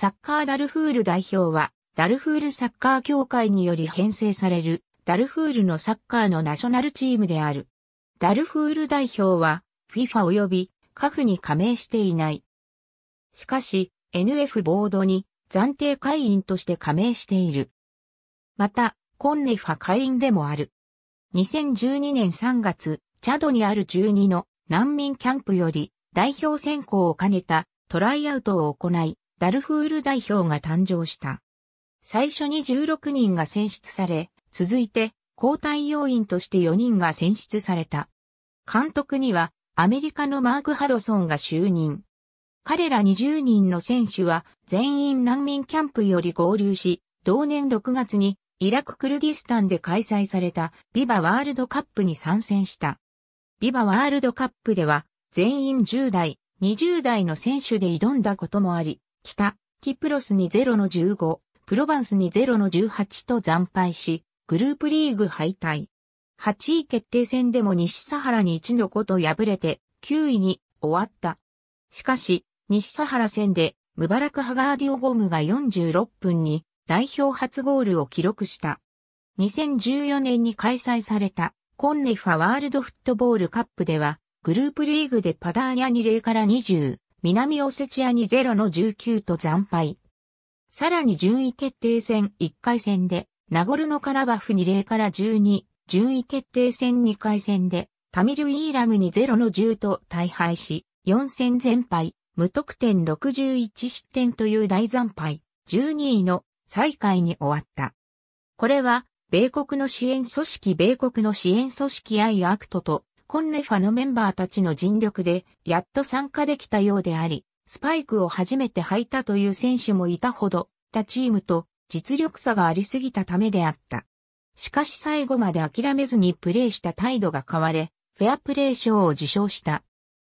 サッカーダルフール代表は、ダルフールサッカー協会により編成される、ダルフールのサッカーのナショナルチームである。ダルフール代表は、FIFA 及び、カフに加盟していない。しかし、NF ボードに暫定会員として加盟している。また、コンネファ会員でもある。2012年3月、チャドにある12の難民キャンプより代表選考を兼ねたトライアウトを行い、ダルフール代表が誕生した。最初に16人が選出され、続いて交代要員として4人が選出された。監督にはアメリカのマーク・ハドソンが就任。彼ら20人の選手は全員難民キャンプより合流し、同年6月にイラク・クルディスタンで開催されたビバワールドカップに参戦した。ビバワールドカップでは全員10代、20代の選手で挑んだこともあり、北、キプロスに0の15、プロバンスに0の18と惨敗し、グループリーグ敗退。8位決定戦でも西サハラに1の5と敗れて、9位に終わった。しかし、西サハラ戦で、ムバラク・ハガーディオゴムが46分に代表初ゴールを記録した。2014年に開催されたコンネファワールドフットボールカップでは、グループリーグでパダーニャに0から20、南オセチアに0の19と惨敗。さらに順位決定戦1回戦で、ナゴルノカラバフに0から12、順位決定戦2回戦で、タミルイーラムに0の10と大敗し、4戦全敗、無得点61失点という大惨敗、12位の最下位に終わった。これは、米国の支援組織米国の支援組織イアクトとコンレファのメンバーたちの尽力で、やっと参加できたようであり、スパイクを初めて履いたという選手もいたほど、他チームと実力差がありすぎたためであった。しかし最後まで諦めずにプレーした態度が変われ、フェアプレー賞を受賞した。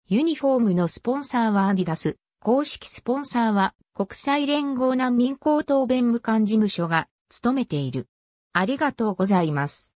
ユニフォームのスポンサーはアディダス、公式スポンサーは国際連合難民高等弁務官事務所が務めている。ありがとうございます。